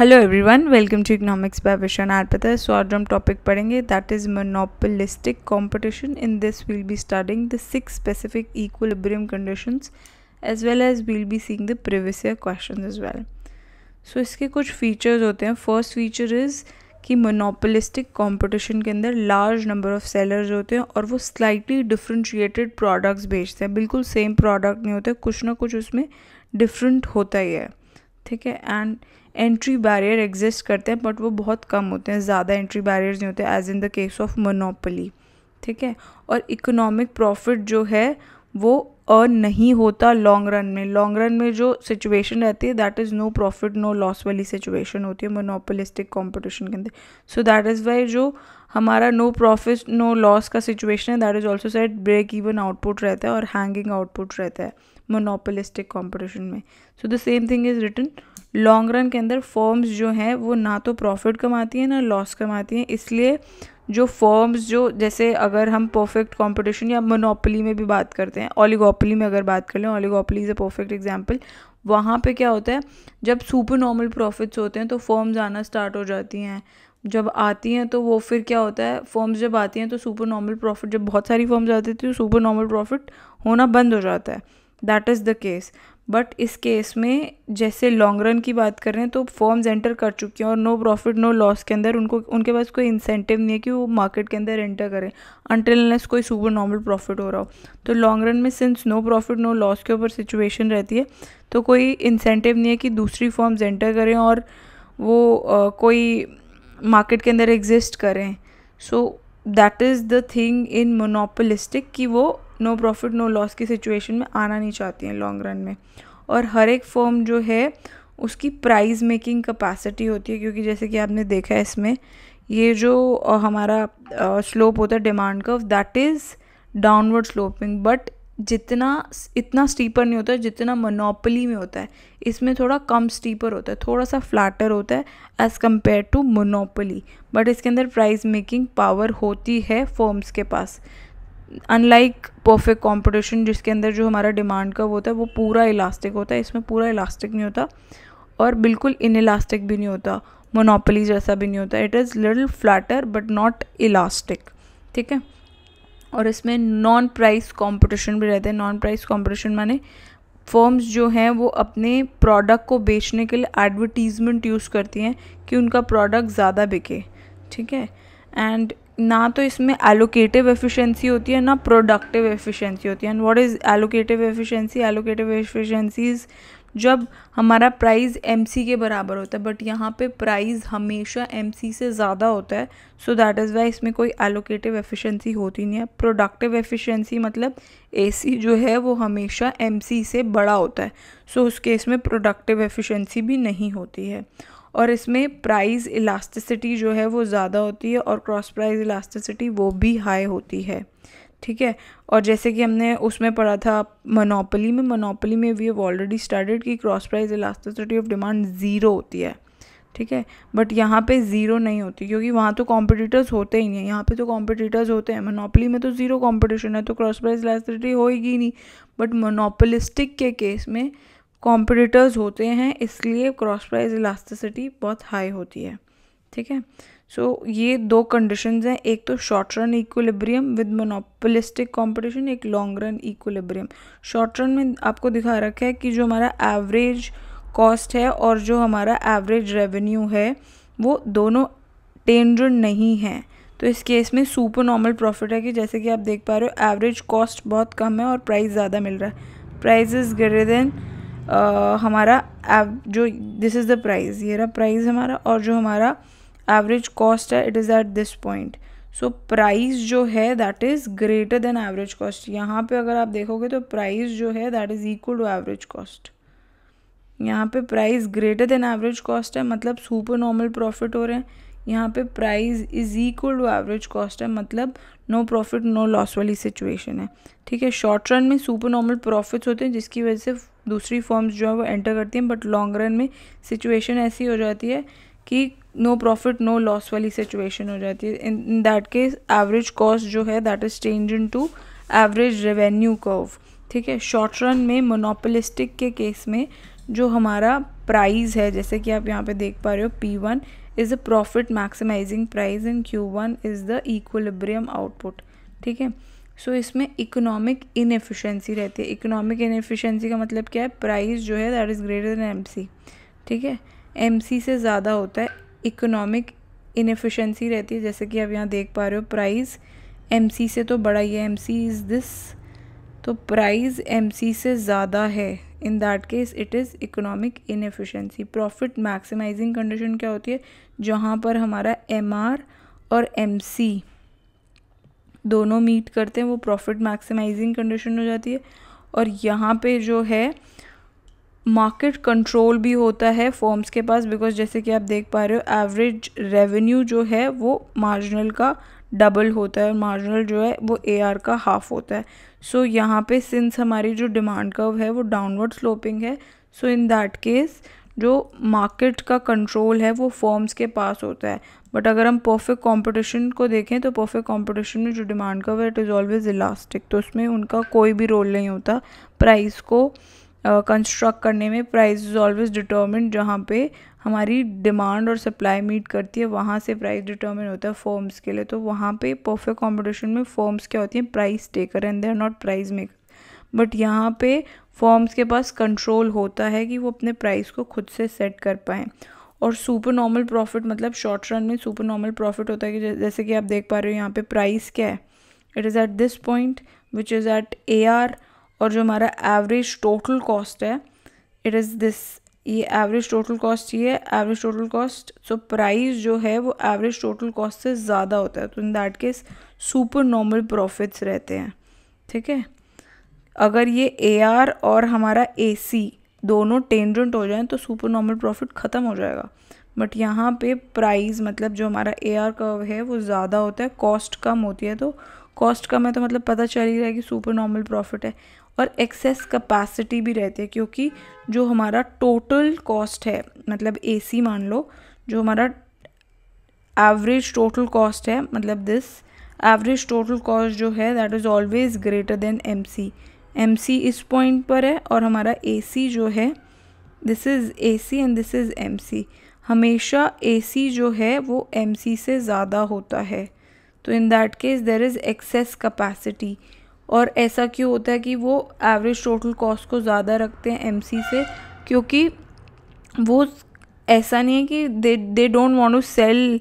Hello everyone welcome to economics by Vishan R पता है so आज हम टॉपिक पढ़ेंगे that is monopolistic competition in this will be starting the six specific equilibrium conditions as well as will be seeing the previous year questions as well so इसके कुछ features होते हैं first feature is कि monopolistic competition के अंदर large number of sellers होते हैं और वो स्लाइटली डिफ्रेंशिएटेड प्रोडक्ट्स बेचते हैं बिल्कुल सेम प्रोडक्ट नहीं होते कुछ ना कुछ उसमें डिफरेंट होता ही है ठीक है एंड एंट्री बैरियर एग्जिस्ट करते हैं बट वो बहुत कम होते हैं ज़्यादा एंट्री बैरियर नहीं होते as in the case of monopoly ठीक है और इकोनॉमिक प्रॉफिट जो है वो अर्न नहीं होता लॉन्ग रन में लॉन्ग रन में जो सिचुएशन रहती है that is no profit no loss वाली सिचुएशन होती है मोनोपोलिस्टिक कॉम्पिटिशन के अंदर सो दैट इज़ वाई जो हमारा नो प्रॉफिट नो लॉस का सिचुएशन है that is also set break even output रहता है और हैंगिंग आउटपुट रहता है मोनोपोलिस्टिक कॉम्पिटिशन में so the same thing is written long run के अंदर फॉर्म्स जो हैं वो ना तो प्रॉफिट कमाती हैं ना लॉस कमाती हैं इसलिए जो फॉर्म्स जो जैसे अगर हम परफेक्ट कंपटीशन या मोनोपोली में भी बात करते हैं ओलिगोपोली में अगर बात कर लें oligopoly is a perfect example वहाँ पे क्या होता है जब सुपर नॉर्मल प्रॉफिट्स होते हैं तो फॉर्म्स आना स्टार्ट हो जाती हैं जब आती हैं तो वो फिर क्या होता है फॉर्म्स जब आती हैं तो सुपर नॉर्मल प्रॉफिट जब बहुत सारी फॉर्म्स आती थी तो सुपर नॉर्मल प्रॉफिट होना बंद हो जाता है that is the case but इस केस में जैसे लॉन्ग रन की बात कर रहे हैं तो फॉर्म्स एंटर कर चुकी हैं और नो प्रॉफिट नो लॉस के अंदर उनको उनके पास कोई इंसेंटिव नहीं है कि वो मार्केट के अंदर एंटर करें अनटिलनेस कोई सुपर नॉर्मल प्रॉफिट हो रहा हो तो लॉन्ग रन में since no profit no loss के ऊपर सिचुएशन रहती है तो कोई इंसेंटिव नहीं है कि दूसरी फॉर्म्स एंटर करें और वो आ, कोई मार्केट के अंदर एग्जिस्ट करें so that is the thing in monopolistic कि वो नो प्रॉफिट नो लॉस की सिचुएशन में आना नहीं चाहती हैं लॉन्ग रन में और हर एक फॉर्म जो है उसकी प्राइस मेकिंग कैपेसिटी होती है क्योंकि जैसे कि आपने देखा है इसमें ये जो हमारा स्लोप होता है डिमांड का that is downward sloping but जितना इतना स्टीपर नहीं होता जितना मोनोपली में होता है इसमें थोड़ा कम स्टीपर होता है थोड़ा सा फ्लैटर होता है as compare to monopoly but इसके अंदर प्राइस मेकिंग पावर होती है फॉर्म्स के पास अनलाइक परफेक्ट कॉम्पिटिशन जिसके अंदर जो हमारा डिमांड का होता है वो पूरा इलास्टिक होता है इसमें पूरा इलास्टिक नहीं होता और बिल्कुल इन इलास्टिक भी नहीं होता मोनोपली जैसा भी नहीं होता it is little flatter but not elastic ठीक है और इसमें नॉन प्राइस कॉम्पिटिशन भी रहते हैं नॉन प्राइस कॉम्पिटिशन माने फर्म्स जो हैं वो अपने प्रोडक्ट को बेचने के लिए एडवर्टीज़मेंट यूज़ करती हैं कि उनका प्रोडक्ट ज़्यादा बिके ठीक है एंड ना तो इसमें एलोकेटिव एफिशिएंसी होती है ना प्रोडक्टिव एफिशिएंसी होती है and what is allocative efficiency allocative efficiencies जब हमारा प्राइस एम के बराबर होता है बट यहाँ पे प्राइस हमेशा एम से ज़्यादा होता है सो दैट इज़ वाई इसमें कोई एलोकेटिव एफिशिएंसी होती नहीं है प्रोडक्टिव एफिशिएंसी मतलब ए जो है वो हमेशा एम से बड़ा होता है सो so, उस केस में प्रोडक्टिव एफिशिएंसी भी नहीं होती है और इसमें प्राइस इलास्टिसिटी जो है वो ज़्यादा होती है और क्रॉस प्राइस इलास्टिसिटी वो भी हाई होती है ठीक है और जैसे कि हमने उसमें पढ़ा था मनोपली में मनोपली में वी हैव ऑलरेडी स्टार्टेड कि cross price elasticity of demand zero होती है ठीक है बट यहाँ पे ज़ीरो नहीं होती क्योंकि वहाँ तो कॉम्पिटिटर्स होते ही नहीं है यहाँ पे तो कॉम्पिटिटर्स होते हैं मनोपली में तो ज़ीरो कॉम्पिटिशन है तो क्रॉस प्राइस इलास्टिसिटी होएगी नहीं बट मोनोपलिस्टिक के केस में कॉम्पिटिटर्स होते हैं इसलिए क्रॉस प्राइज़ इलास्टिसिटी बहुत हाई होती है ठीक है सो ये दो कंडीशंस हैं एक तो short run equilibrium with monopolistic competition एक long run equilibrium short run में आपको दिखा रखा है कि जो हमारा एवरेज कॉस्ट है और जो हमारा एवरेज रेवेन्यू है वो दोनों टेंजेंट नहीं है तो इस केस में सुपर नॉर्मल प्रॉफिट है कि जैसे कि आप देख पा रहे हो एवरेज कॉस्ट बहुत कम है और प्राइस ज़्यादा मिल रहा है प्राइज़ इज़ ग्रेटर देन हमारा जो दिस इज़ द प्राइस ये रहा प्राइस हमारा और जो हमारा एवरेज कॉस्ट है it is at this point so price जो है that is greater than average cost यहाँ पे अगर आप देखोगे तो प्राइस जो है that is equal to average cost यहाँ पे price greater than average cost है मतलब सुपर नॉर्मल प्रॉफिट हो रहे हैं यहाँ पे price is equal to average cost है मतलब नो प्रॉफिट नो लॉस वाली सिचुएशन है ठीक है शॉर्ट रन में सुपर नॉर्मल प्रॉफिट्स होते हैं जिसकी वजह से दूसरी फॉर्म्स जो है वो एंटर करती हैं बट लॉन्ग रन में सिचुएशन ऐसी हो जाती है कि नो प्रॉफिट नो लॉस वाली सिचुएशन हो जाती है in that case average cost जो है that is change into average revenue curve ठीक है शॉर्ट रन में मोनोपोलिस्टिक के केस में जो हमारा प्राइस है जैसे कि आप यहाँ पे देख पा रहे हो P one is a profit maximizing price in Q one is the equilibrium output ठीक है सो इसमें इकोनॉमिक इनएफिशिएंसी रहती है इकोनॉमिक इनएफिशिएंसी का मतलब क्या है प्राइस जो है that is greater than M ठीक है एम से ज़्यादा होता है इकोनॉमिक इनएफिशिएंसी रहती है जैसे कि आप यहाँ देख पा रहे हो प्राइस एम से तो बड़ा ही है एम सी इज़ दिस तो प्राइस एम से ज़्यादा है in that case it is economic inefficiency profit maximizing condition क्या होती है जहाँ पर हमारा एम और एम दोनों मीट करते हैं वो प्रॉफिट मैक्सिमाइजिंग कंडीशन हो जाती है और यहाँ पे जो है मार्केट कंट्रोल भी होता है फॉर्म्स के पास बिकॉज जैसे कि आप देख पा रहे हो एवरेज रेवेन्यू जो है वो मार्जिनल का डबल होता है और मार्जिनल जो है वो ए का हाफ होता है सो so, यहाँ पे सिंस हमारी जो डिमांड कर्व है वो डाउनवर्ड स्लोपिंग है सो इन दैट केस जो मार्केट का कंट्रोल है वो फॉर्म्स के पास होता है बट अगर हम परफेक्ट कंपटीशन को देखें तो परफेक्ट कंपटीशन में जो डिमांड कर्व है इट इज़ ऑलवेज इलास्टिक तो उसमें उनका कोई भी रोल नहीं होता प्राइस को कंस्ट्रक्ट करने में प्राइस इज़ ऑलवेज डिटर्मिन जहाँ पे हमारी डिमांड और सप्लाई मीट करती है वहाँ से प्राइस डिटर्मिन होता है फॉर्म्स के लिए तो वहाँ पे परफेक्ट कॉम्पिटिशन में फॉर्म्स क्या होती हैं price taker and they are not price maker but यहाँ पे फॉर्म्स के पास कंट्रोल होता है कि वो अपने प्राइस को खुद से सेट कर पाएँ और सुपर नॉर्मल प्रॉफिट मतलब शॉर्ट रन में सुपर नॉर्मल प्रॉफिट होता है कि जैसे कि आप देख पा रहे हो यहाँ पे प्राइस क्या है it is at this point which is at A R और जो हमारा एवरेज टोटल कॉस्ट है इट इज़ दिस ये एवरेज टोटल कॉस्ट ये average total cost so price जो है वो एवरेज टोटल कॉस्ट से ज़्यादा होता है तो in that case super normal profits रहते हैं ठीक है अगर ये ए और हमारा ए दोनों टेंडेंट हो जाएं तो सुपर नॉर्मल प्रॉफिट ख़त्म हो जाएगा बट यहाँ पे प्राइस मतलब जो हमारा ए आर कर्व है वो ज़्यादा होता है कॉस्ट कम होती है तो कॉस्ट कम है तो मतलब पता चल ही रहा है कि सुपर नॉर्मल प्रॉफिट है और एक्सेस कैपेसिटी भी रहती है क्योंकि जो हमारा टोटल कॉस्ट है मतलब सी मान लो जो हमारा एवरेज टोटल कॉस्ट है मतलब दिस एवरेज टोटल कॉस्ट जो है that is always greater than M C M C इस पॉइंट पर है और हमारा ए सी जो है this is A C and this is M C हमेशा ए सी जो है वो एम सी से ज़्यादा होता है तो in that case there is excess capacity और ऐसा क्यों होता है कि वो एवरेज टोटल कॉस्ट को ज़्यादा रखते हैं एमसी से क्योंकि वो ऐसा नहीं है कि they they don't want to sell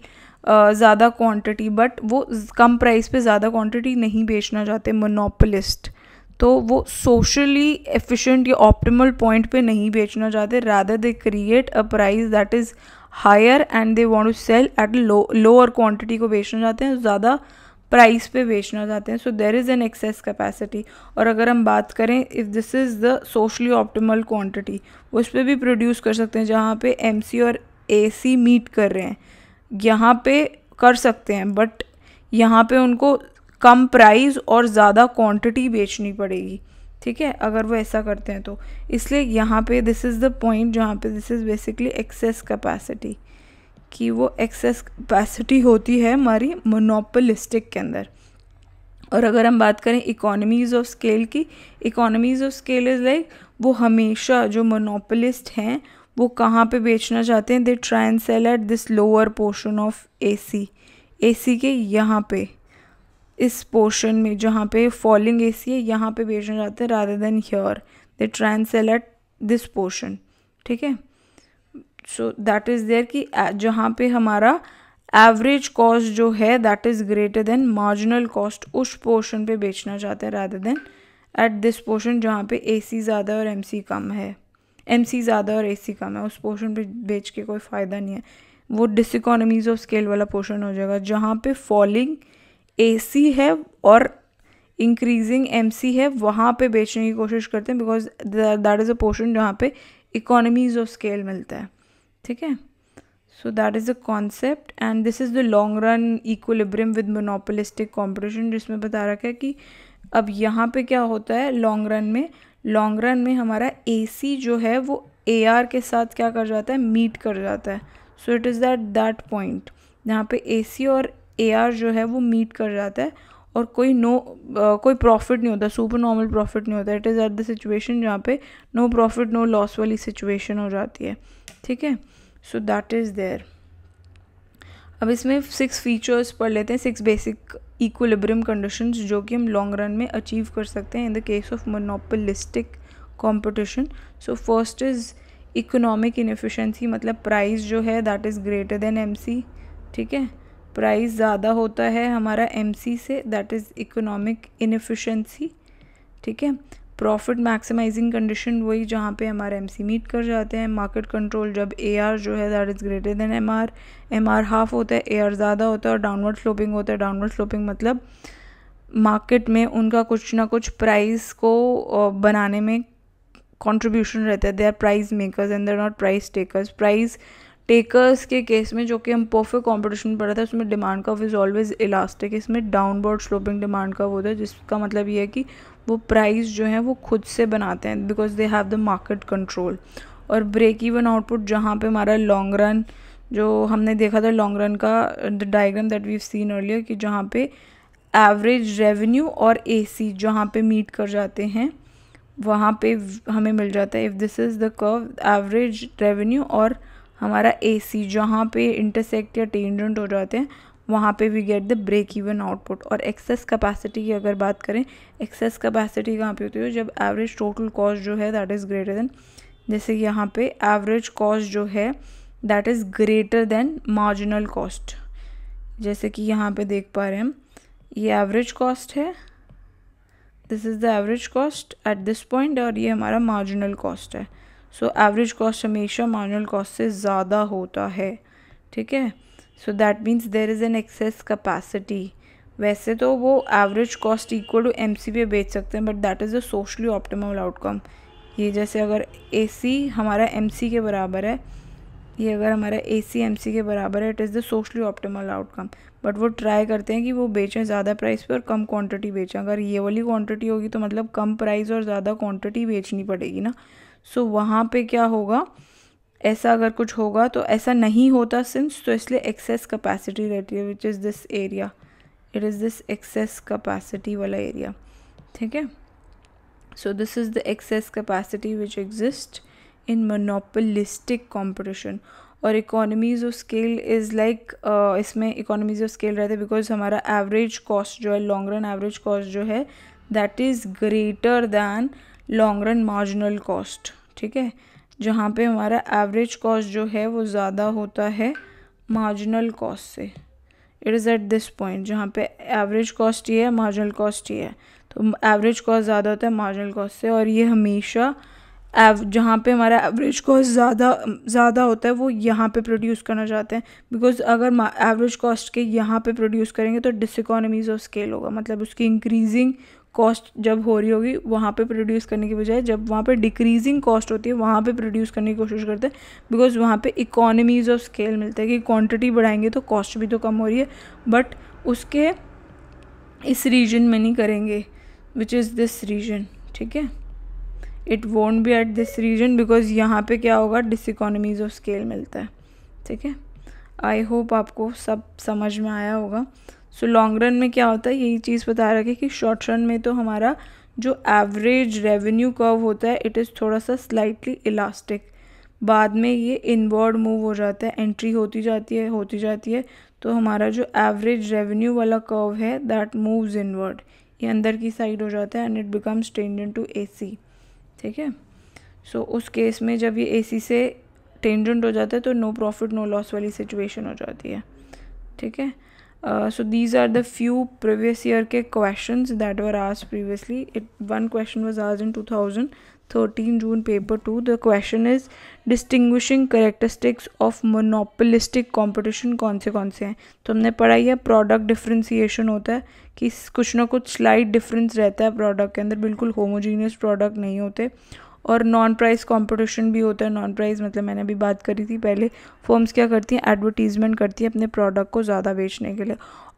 ज़्यादा क्वांटिटी बट वो कम प्राइस पे ज़्यादा क्वांटिटी नहीं बेचना चाहते मोनोपलिस्ट तो वो सोशली एफिशिएंट या ऑप्टिमल पॉइंट पे नहीं बेचना चाहते rather they create a price that is higher and they want to sell at low lower quantity को बेचना चाहते हैं ज़्यादा प्राइस पे बेचना चाहते हैं so there is an excess capacity और अगर हम बात करें if this is the socially optimal quantity उस पर भी प्रोड्यूस कर सकते हैं जहाँ पे एम और ए मीट कर रहे हैं यहाँ पे कर सकते हैं बट यहाँ पे उनको कम प्राइस और ज़्यादा क्वांटिटी बेचनी पड़ेगी ठीक है अगर वो ऐसा करते हैं तो इसलिए यहाँ पे दिस इज़ द पॉइंट जहाँ पे this is basically excess capacity कि वो एक्सेस कैपेसिटी होती है हमारी मोनोपोलिस्टिक के अंदर और अगर हम बात करें इकोनॉमीज़ ऑफ स्केल की economies of scale is like वो हमेशा जो मोनोपोलिस्ट हैं वो कहाँ पे बेचना चाहते हैं they try and sell at this lower portion of AC AC के यहाँ पे इस पोर्शन में जहाँ पे फॉलिंग ए सी है यहाँ पे बेचना चाहते हैं rather than here they try sell at this portion ठीक है सो दैट इज़ देयर कि जहाँ पे हमारा एवरेज कॉस्ट जो है that is greater than marginal cost उस पोर्शन पे बेचना चाहते हैं rather than at this portion जहाँ पे ए सी ज़्यादा और एम सी कम है एम सी ज़्यादा और ए सी कम है उस पोर्शन पे बेच के कोई फ़ायदा नहीं है वो डिसइकॉनमीज ऑफ स्केल वाला पोर्शन हो जाएगा जहाँ पे फॉलिंग एसी है और इंक्रीजिंग एमसी है वहाँ पे बेचने की कोशिश करते हैं because that is a portion जहाँ पे इकोनॉमीज ऑफ स्केल मिलता है ठीक है so that is a concept and this is the long run equilibrium with monopolistic competition जिसमें बता रखा है कि अब यहाँ पे क्या होता है लॉन्ग रन में लॉन्ग रन में हमारा ए जो है वो ए के साथ क्या कर जाता है मीट कर जाता है so it is that that point यहाँ पे ए और एआर जो है वो मीट कर जाता है और कोई नो no, कोई प्रॉफिट नहीं होता सुपर नॉर्मल प्रॉफिट नहीं होता it is at the situation जहाँ पे नो प्रॉफिट नो लॉस वाली सिचुएशन हो जाती है ठीक है सो दैट इज़ देयर अब इसमें सिक्स फीचर्स पढ़ लेते हैं सिक्स बेसिक इक्वलिब्रियम कंडीशंस जो कि हम लॉन्ग रन में अचीव कर सकते हैं in the case of monopolistic competition so first is economic inefficiency मतलब प्राइस जो है that is greater than M ठीक है प्राइस ज़्यादा होता है हमारा MC say that is economic inefficiency ठीक है प्रॉफिट मैक्सिमाइजिंग कंडीशन वही जहाँ पे हमारा एम सी मीट कर जाते हैं मार्केट कंट्रोल जब ए आर जो है that is greater than M R M R half होता है ए आर ज़्यादा होता है और डाउनवर्ड स्लोपिंग होता है डाउनवर्ड स्लोपिंग मतलब मार्केट में उनका कुछ ना कुछ प्राइस को बनाने में कॉन्ट्रीब्यूशन रहता है they are price makers and they are not price takers price takers के केस में जो कि हम परफेक्ट कंपटीशन पढ़ा था उसमें demand curve is always elastic इसमें डाउनवर्ड स्लोपिंग डिमांड कर्व होता है जिसका मतलब ये है कि वो प्राइस जो है वो खुद से बनाते हैं because they have the market control और ब्रेक इवन आउटपुट जहाँ पे हमारा लॉन्ग रन जो हमने देखा था लॉन्ग रन का the diagram that we seen earlier कि जहाँ पे एवरेज रेवेन्यू और ए सी जहाँ पे मीट कर जाते हैं वहाँ पे हमें मिल जाता है if this is the curve average revenue और हमारा ए सी जहाँ पर इंटरसेक्ट या टेंडेंट हो जाते हैं वहाँ पे we get the break even output और एक्सेस कैपेसिटी की अगर बात करें एक्सेस कैपेसिटी कहाँ पे होती है जब एवरेज टोटल कॉस्ट जो है दैट इज़ ग्रेटर देन जैसे यहाँ पे एवरेज कॉस्ट जो है that is greater than marginal cost जैसे कि यहाँ पे देख पा रहे हैं ये एवरेज कॉस्ट है this is the average cost at this point और ये हमारा मार्जिनल कॉस्ट है सो एवरेज कॉस्ट हमेशा मार्जिनल कॉस्ट से ज़्यादा होता है ठीक है so that means there is an excess capacity वैसे तो वो average cost equal to M C पे बेच सकते हैं but that is a socially optimal outcome ये जैसे अगर ए सी हमारा एम सी के बराबर है ये अगर हमारा ए सी एम सी के बराबर है it is the socially optimal outcome but वो ट्राई करते हैं कि वो बेचें ज़्यादा प्राइस पर और कम क्वांटिटी बेचें अगर ये वाली क्वांटिटी होगी तो मतलब कम प्राइस और ज़्यादा क्वांटिटी बेचनी पड़ेगी ना सो वहाँ पे क्या होगा ऐसा अगर कुछ होगा तो ऐसा नहीं होता सिंस तो इसलिए एक्सेस कैपेसिटी रहती है which is this area it is this excess capacity वाला एरिया ठीक है so this is the excess capacity which exist in monopolistic competition और economies of scale is like इसमें इकोनॉमीज ऑफ स्केल रहते because हमारा average cost जो है long run average cost जो है that is greater than long run marginal cost ठीक है जहाँ पे हमारा एवरेज कॉस्ट जो है वो ज़्यादा होता है मार्जिनल कॉस्ट से it is at this point जहाँ पे एवरेज कॉस्ट ये है मार्जिनल कॉस्ट ही है तो एवरेज कॉस्ट ज़्यादा होता है मार्जिनल कॉस्ट से और ये हमेशा एव जहाँ पे हमारा एवरेज कॉस्ट ज़्यादा ज़्यादा होता है वो यहाँ पे प्रोड्यूस करना चाहते हैं बिकॉज अगर एवरेज कॉस्ट के यहाँ पे प्रोड्यूस करेंगे तो डिसकोनमीज ऑफ स्केल होगा मतलब उसकी इंक्रीजिंग कॉस्ट जब हो रही होगी वहाँ पे प्रोड्यूस करने की बजाय जब वहाँ पे डिक्रीजिंग कॉस्ट होती है वहाँ पे प्रोड्यूस करने की कोशिश करते हैं बिकॉज वहाँ पे इकोनॉमीज ऑफ स्केल मिलता है कि क्वांटिटी बढ़ाएंगे तो कॉस्ट भी तो कम हो रही है बट उसके इस रीजन में नहीं करेंगे विच इज़ दिस रीजन ठीक है it won't be at this region because यहाँ पे क्या होगा डिस इकोनॉमीज ऑफ स्केल मिलता है ठीक है आई होप आपको सब समझ में आया होगा सो लॉन्ग रन में क्या होता है यही चीज़ बता रखे कि शॉर्ट रन में तो हमारा जो एवरेज रेवेन्यू कर्व होता है इट इज़ थोड़ा सा स्लाइटली इलास्टिक बाद में ये इनवर्ड मूव हो जाता है एंट्री होती जाती है होती जाती है तो हमारा जो एवरेज रेवेन्यू वाला कर्व है दैट मूव्स इनवर्ड ये अंदर की साइड हो जाता है and it becomes tangent to A C ठीक है सो उस केस में जब ये ए सी से टेंडेंट हो जाता है तो नो प्रॉफिट नो लॉस वाली सिचुएशन हो जाती है ठीक है so these are the few previous year के क्वेश्चन दैट वर आज previously it one question was आज in two thousand thirteen June paper two the question is distinguishing characteristics of monopolistic competition कौन से कौन से हैं तो हमने पढ़ा ही है प्रोडक्ट डिफ्रेंसीशन होता है कि कुछ ना कुछ स्लाइट डिफरेंस रहता है प्रोडक्ट के अंदर बिल्कुल होमोजीनियस प्रोडक्ट नहीं होते और नॉन प्राइस कंपटीशन भी होता है नॉन प्राइस मतलब मैंने अभी बात करी थी पहले फॉर्म्स क्या करती हैं एडवर्टीजमेंट करती हैं अपने प्रोडक्ट को ज़्यादा बेचने के लिए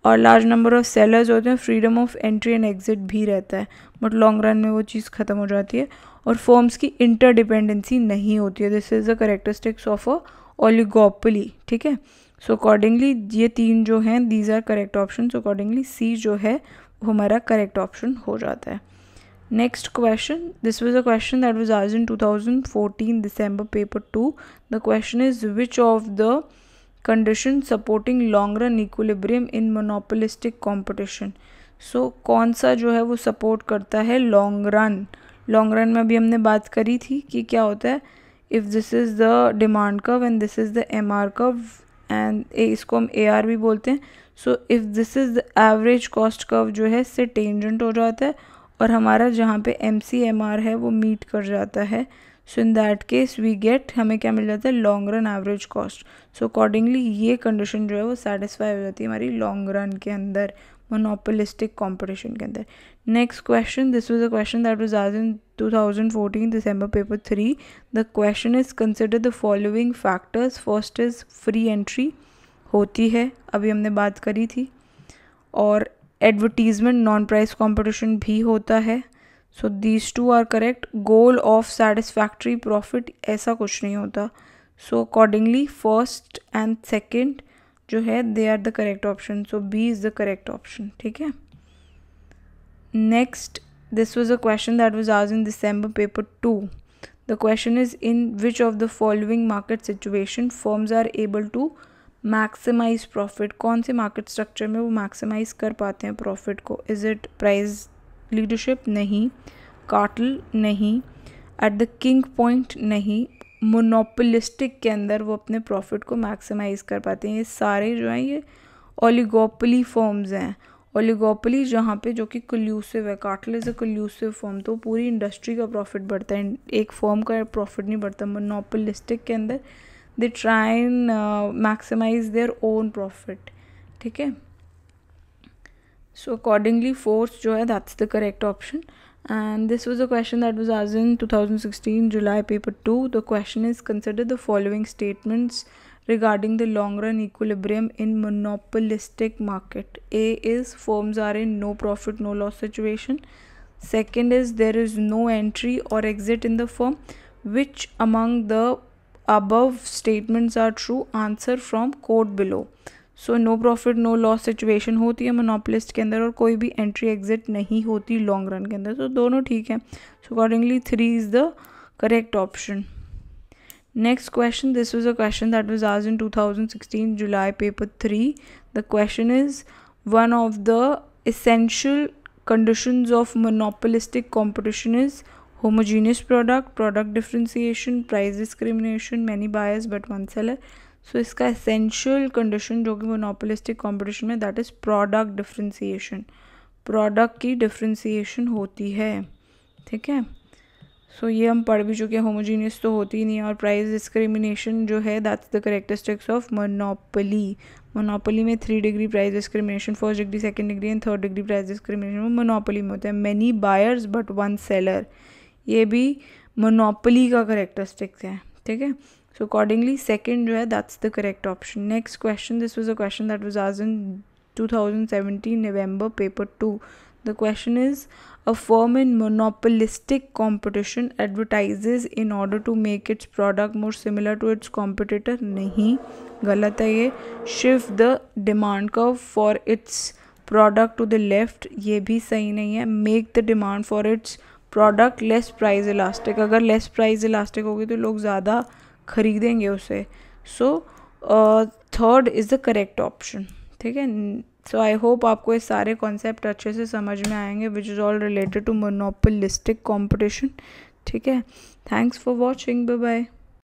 और लार्ज नंबर ऑफ सेलर्स होते हैं freedom of entry and exit भी रहता है बट लॉन्ग रन में वो चीज़ ख़त्म हो जाती है और फॉर्म्स की इंटरडिपेंडेंसी नहीं होती है this is the characteristics of a oligopoly ठीक है सो अकॉर्डिंगली ये तीन जो हैं these are correct option accordingly C जो है वो हमारा करेक्ट ऑप्शन हो जाता है Next question. This was a question that was asked in 2014 December paper 2. The question is which of the conditions supporting long run equilibrium in monopolistic competition? So so, कौन सा जो है वो सपोर्ट करता है लॉन्ग रन लॉन्ग रन में भी हमने बात करी थी कि क्या होता है if this is the demand curve and this is the M R curve and इसको हम ए आर भी बोलते हैं so if this is the average cost curve जो है इससे टेंजेंट हो जाता है और हमारा जहाँ पे एम सी एम आर है वो मीट कर जाता है so in that case we get हमें क्या मिल जाता है long run average cost so accordingly ये कंडीशन जो है वो सेटिस्फाई हो जाती है हमारी लॉन्ग रन के अंदर मोनोपोलिस्टिक कॉम्पिटिशन के अंदर next question this was a question that was आज in two thousand fourteen December paper three the question is consider the following factors first is free entry होती है अभी हमने बात करी थी और एडवर्टीजमेंट नॉन प्राइस कॉम्पिटिशन भी होता है so these two are correct goal of satisfactory profit ऐसा कुछ नहीं होता so accordingly first and second जो है they are the correct option so B is the correct option ठीक है next this was a question that was आज in December paper two the question is in which of the following market situation forms are able to maximise profit कौन से market structure में वो maximise कर पाते हैं प्रॉफिट को is it prize leadership नहीं काटल नहीं एट द किंग पॉइंट नहीं मोनोपोलिस्टिक के अंदर वो अपने प्रॉफिट को मैक्सिमाइज कर पाते हैं ये सारे जो हैं ये ओलिगोपली फॉर्म्स हैं ओलिगोपली जहाँ पे जो कि कल्यूसिव है काटल इज़ अ कल्यूसिव फॉर्म तो पूरी इंडस्ट्री का प्रॉफिट बढ़ता है एक फॉर्म का प्रॉफिट नहीं बढ़ता मोनोपलिस्टिक के अंदर They try and uh, maximize their own profit, okay. So accordingly, force, fourth जो ह that's the correct and this was a question that was asked in 2016 july paper 2 the question is consider the following statements regarding the long run equilibrium in monopolistic market a is firms are in no profit no loss situation second is there is no entry or exit in the firm which among the above statements are true answer from code below so no profit no loss situation होती है मोनोपलिस्ट के अंदर और कोई भी entry exit नहीं होती long run के अंदर तो so, दोनों ठीक हैं so accordingly three is the correct option next question this was a question that was आज in two thousand sixteen July paper three the question is one of the essential condition of monopolistic competition is homogeneous product product differentiation price discrimination many buyers but one seller so इसका essential condition जो कि monopolistic competition में that is product differentiation product की differentiation होती है ठीक है so so, ये हम पढ़ भी चुके हैं होमोजीनियस तो होती ही नहीं है और प्राइस डिस्क्रिमिनेशन जो है that's the characteristics of monopoly monopoly में three degree price discrimination first degree second degree and third degree price discrimination monopoly में होता है many buyers but one seller ये भी मोनोपली का करेक्टरिस्टिक्स है ठीक है सो अकॉर्डिंगली सेकेंड जो है that's the correct option next question this was a question that was आज in two thousand seventeen November paper two the question is a firm in monopolistic competition advertise in order to make its product more similar to its competitor नहीं गलत है ये shift the demand का for its product to the left ये भी सही नहीं है make the demand for its product less price elastic अगर लेस प्राइस इलास्टिक होगी तो लोग ज़्यादा खरीदेंगे उसे so third is the correct option ठीक है सो आई होप आपको ये सारे कॉन्सेप्ट अच्छे से समझ में आएंगे which is all related to monopolistic competition ठीक है thanks for watching bye bye